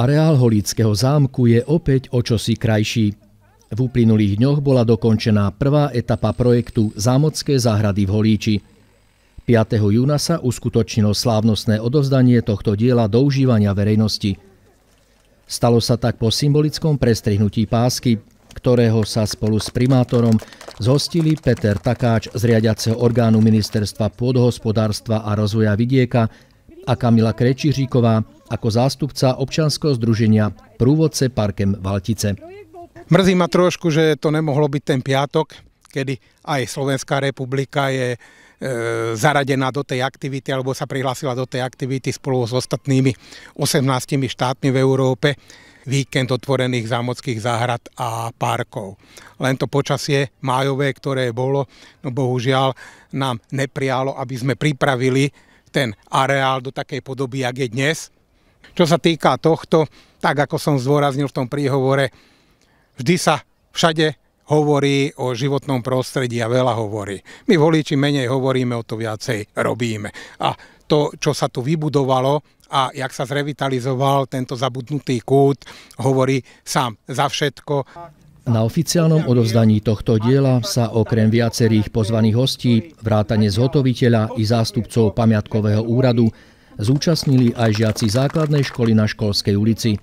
Areál Holíckého zámku je opäť o čosi krajší. V uplynulých dňoch bola dokončená prvá etapa projektu Zámocké záhrady v Holíči. 5. júna sa uskutočnilo slávnostné odovzdanie tohto diela do užívania verejnosti. Stalo sa tak po symbolickom prestrihnutí pásky, ktorého sa spolu s primátorom zhostili Peter Takáč z riadiaceho orgánu Ministerstva pôdohospodárstva a rozvoja vidieka a Kamila Krečiříková ako zástupca občanského združenia Prúvodce parkem Valtice. Mrzí ma trošku, že to nemohlo byť ten piatok, kedy aj Slovenská republika je e, zaradená do tej aktivity alebo sa prihlásila do tej aktivity spolu s ostatnými 18 štátmi v Európe víkend otvorených zámockých záhrad a parkov. Len to počasie májové, ktoré bolo, no bohužiaľ nám neprialo, aby sme pripravili ten areál do takej podoby, jak je dnes. Čo sa týka tohto, tak ako som zdôraznil v tom príhovore, vždy sa všade hovorí o životnom prostredí a veľa hovorí. My voliči menej hovoríme, o to viacej robíme. A to, čo sa tu vybudovalo a jak sa zrevitalizoval tento zabudnutý kút, hovorí sám za všetko. Na oficiálnom odovzdaní tohto diela sa okrem viacerých pozvaných hostí, vrátane zhotoviteľa i zástupcov pamiatkového úradu, zúčastnili aj žiaci základnej školy na Školskej ulici.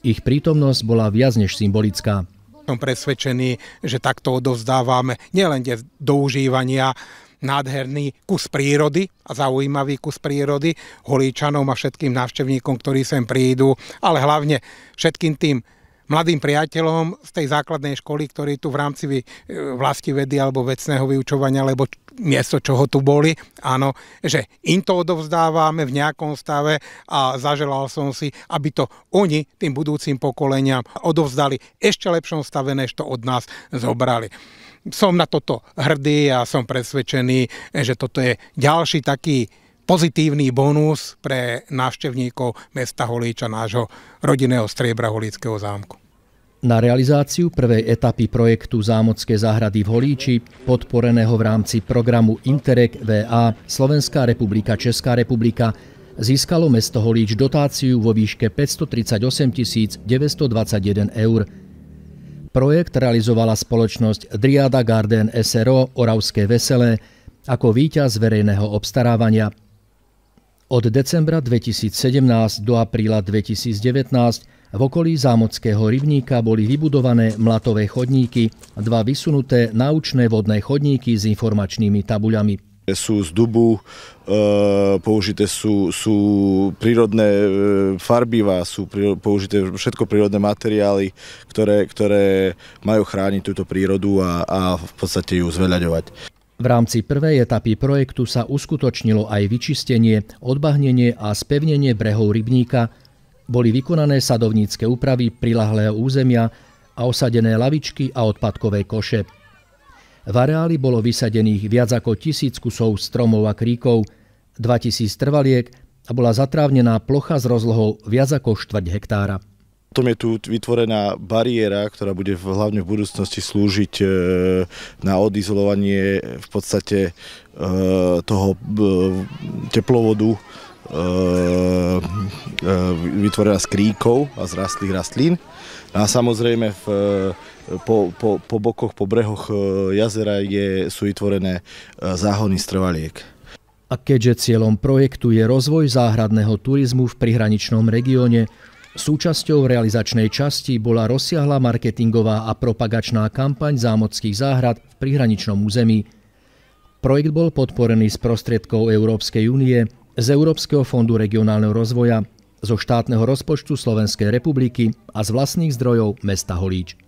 Ich prítomnosť bola viac než symbolická. Som presvedčený, že takto odovzdávame nielen do užívania nádherný kus prírody a zaujímavý kus prírody holíčanom a všetkým návštevníkom, ktorí sem prídu, ale hlavne všetkým tým mladým priateľom z tej základnej školy, ktorí tu v rámci eh, vlasti vedy alebo vecného vyučovania alebo miesto čoho tu boli, áno, že im to odovzdávame v nejakom stave a zaželal som si, aby to oni tým budúcim pokoleniam odovzdali ešte lepšom stave, než to od nás zobrali som na toto hrdý a som presvedčený, že toto je ďalší taký pozitívny bonus pre návštevníkov mesta Holíča, nášho rodinného striebra Holíckého zámku. Na realizáciu prvej etapy projektu Zámodské záhrady v Holíči, podporeného v rámci programu Interreg VA Slovenská republika Česká republika, získalo mesto Holíč dotáciu vo výške 538 921 eur. Projekt realizovala spoločnosť Driada Garden SRO Oravské veselé ako víťaz verejného obstarávania. Od decembra 2017 do apríla 2019 v okolí Zámockého rybníka boli vybudované mlatové chodníky, dva vysunuté naučné vodné chodníky s informačnými tabuľami sú z dubu, e, použité sú, sú prírodné e, farbiva, sú použité všetko prírodné materiály, ktoré, ktoré majú chrániť túto prírodu a, a v podstate ju zveľaďovať. V rámci prvej etapy projektu sa uskutočnilo aj vyčistenie, odbahnenie a spevnenie brehov rybníka, boli vykonané sadovnícke úpravy prilahlého územia a osadené lavičky a odpadkové koše. V areáli bolo vysadených viac ako tisíc kusov stromov a kríkov, 2000 trvaliek a bola zatrávnená plocha s rozlohou viac ako štvrť hektára. Potom je tu vytvorená bariéra, ktorá bude v, hlavne v budúcnosti slúžiť e, na odizolovanie v podstate e, toho e, teplovodu vytvorená z kríkov a z rastlých rastlín. No a samozrejme v, e, po, po, po bokoch, po brehoch e, jazera je, sú vytvorené e, záhony strvaliek. A keďže cieľom projektu je rozvoj záhradného turizmu v prihraničnom regióne, Súčasťou realizačnej časti bola rozsiahla marketingová a propagačná kampaň zámodských záhrad v prihraničnom území. Projekt bol podporený z prostriedkov Európskej únie, z Európskeho fondu regionálneho rozvoja, zo štátneho rozpočtu Slovenskej republiky a z vlastných zdrojov mesta Holíč.